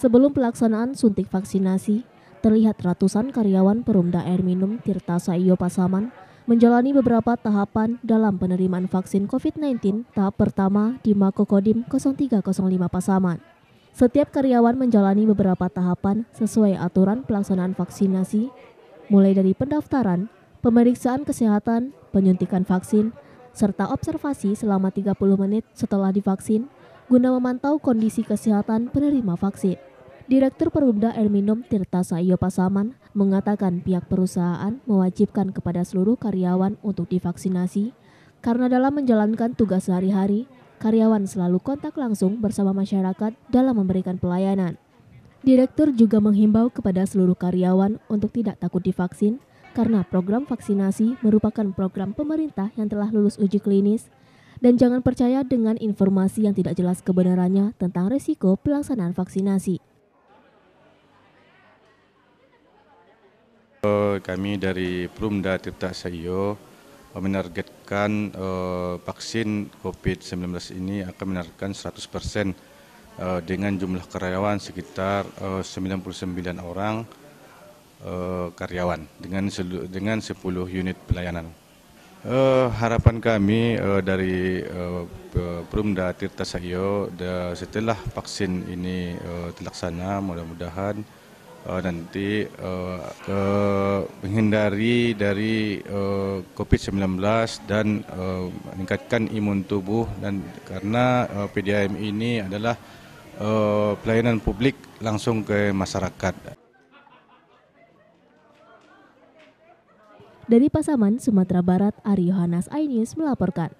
Sebelum pelaksanaan suntik vaksinasi, terlihat ratusan karyawan Perumda Air Minum Tirta Saiyo Pasaman menjalani beberapa tahapan dalam penerimaan vaksin COVID-19 tahap pertama di Mako Kodim 0305 Pasaman. Setiap karyawan menjalani beberapa tahapan sesuai aturan pelaksanaan vaksinasi, mulai dari pendaftaran, pemeriksaan kesehatan, penyuntikan vaksin, serta observasi selama 30 menit setelah divaksin guna memantau kondisi kesehatan penerima vaksin. Direktur Perumda Erminum Tirta Sayo Pasaman mengatakan pihak perusahaan mewajibkan kepada seluruh karyawan untuk divaksinasi karena dalam menjalankan tugas sehari-hari, karyawan selalu kontak langsung bersama masyarakat dalam memberikan pelayanan. Direktur juga menghimbau kepada seluruh karyawan untuk tidak takut divaksin karena program vaksinasi merupakan program pemerintah yang telah lulus uji klinis dan jangan percaya dengan informasi yang tidak jelas kebenarannya tentang risiko pelaksanaan vaksinasi. Eh, kami dari Perumda Tirta Sayo menargetkan eh, vaksin COVID-19 ini akan menargetkan 100 persen eh, dengan jumlah karyawan sekitar 99 orang karyawan dengan dengan 10 unit pelayanan. Uh, harapan kami uh, dari uh, Perumda Tirta Sahyo setelah vaksin ini uh, terlaksana mudah-mudahan uh, nanti uh, uh, menghindari dari uh, COVID-19 dan uh, meningkatkan imun tubuh dan karena uh, PDAM ini adalah uh, pelayanan publik langsung ke masyarakat. Dari Pasaman, Sumatera Barat, Ari Yohanas, melaporkan.